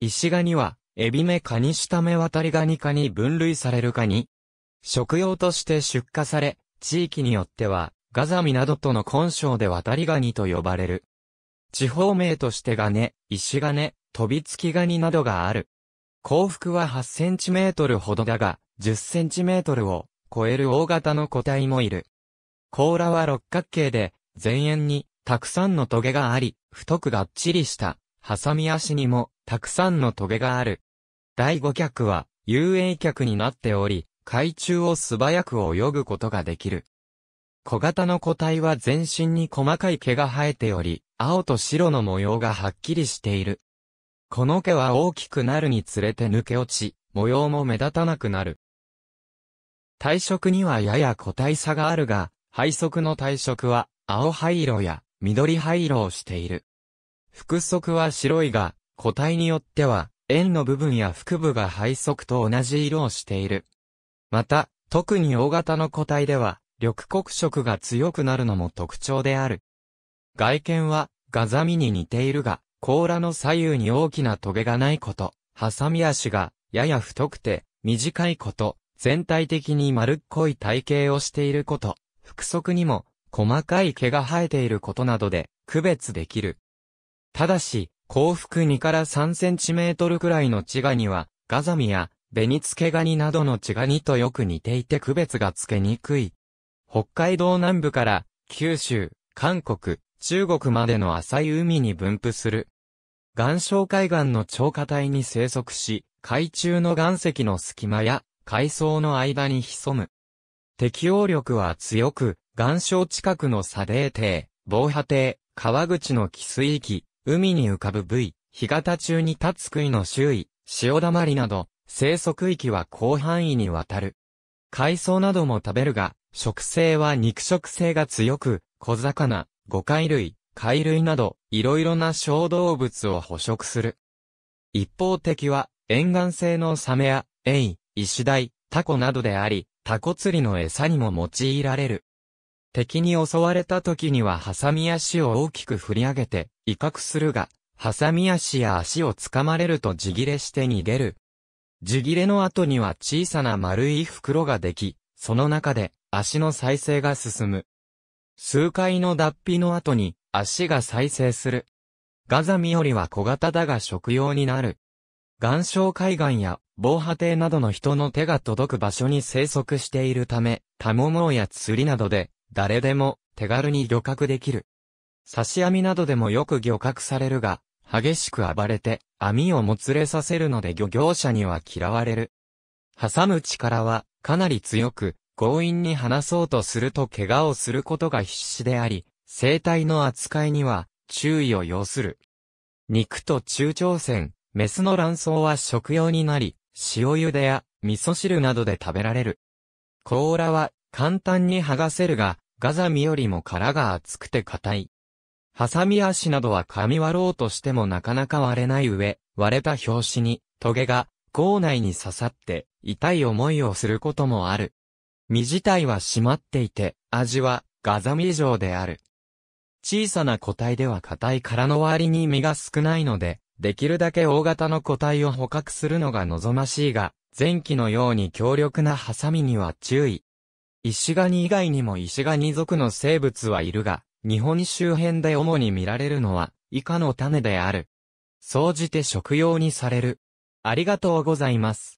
石ガニは、エビ目カニ下目タリガニ科に分類されるカニ。食用として出荷され、地域によっては、ガザミなどとの混性でワタリガニと呼ばれる。地方名としてガネ、石ガネ、飛びつきガニなどがある。幸福は8センチメートルほどだが、10センチメートルを超える大型の個体もいる。甲羅は六角形で、前縁にたくさんのトゲがあり、太くがっちりしたハサミ足にも、たくさんのトゲがある。第5脚は、遊泳脚になっており、海中を素早く泳ぐことができる。小型の個体は全身に細かい毛が生えており、青と白の模様がはっきりしている。この毛は大きくなるにつれて抜け落ち、模様も目立たなくなる。体色にはやや個体差があるが、配色の体色は青灰色や緑灰色をしている。腹側は白いが、個体によっては、円の部分や腹部が肺側と同じ色をしている。また、特に大型の個体では、緑黒色が強くなるのも特徴である。外見は、ガザミに似ているが、甲羅の左右に大きなトゲがないこと、ハサミ足が、やや太くて、短いこと、全体的に丸っこい体型をしていること、腹側にも、細かい毛が生えていることなどで、区別できる。ただし、幸福2から3センチメートルくらいの地ガニは、ガザミやベニツケガニなどの血ガニとよく似ていて区別がつけにくい。北海道南部から九州、韓国、中国までの浅い海に分布する。岩礁海岸の超過帯に生息し、海中の岩石の隙間や海藻の間に潜む。適応力は強く、岩礁近くの砂泥底、防波堤、川口の汽水域、海に浮かぶ部位、干潟中に立つ杭の周囲、潮だまりなど、生息域は広範囲にわたる。海藻なども食べるが、食性は肉食性が強く、小魚、魚介類、貝類など、いろいろな小動物を捕食する。一方的は、沿岸性のサメや、エイ、イシダイ、タコなどであり、タコ釣りの餌にも用いられる。敵に襲われた時にはハサミ足を大きく振り上げて、威嚇するが、ハサミ足や足を掴まれると地切れして逃げる。地切れの後には小さな丸い袋ができ、その中で足の再生が進む。数回の脱皮の後に足が再生する。ガザミよりは小型だが食用になる。岩礁海岸や防波堤などの人の手が届く場所に生息しているため、タモモや釣りなどで誰でも手軽に漁獲できる。刺し網などでもよく漁獲されるが、激しく暴れて網をもつれさせるので漁業者には嫌われる。挟む力はかなり強く、強引に離そうとすると怪我をすることが必死であり、生体の扱いには注意を要する。肉と中長線、メスの卵巣は食用になり、塩茹でや味噌汁などで食べられる。甲羅は簡単に剥がせるが、ガザミよりも殻が厚くて硬い。ハサミ足などは噛み割ろうとしてもなかなか割れない上、割れた拍子に、トゲが、口内に刺さって、痛い思いをすることもある。身自体は締まっていて、味は、ガザミ以上である。小さな個体では硬い殻の割に身が少ないので、できるだけ大型の個体を捕獲するのが望ましいが、前期のように強力なハサミには注意。石ガニ以外にも石ガニ属の生物はいるが、日本周辺で主に見られるのは、以下の種である。総じて食用にされる。ありがとうございます。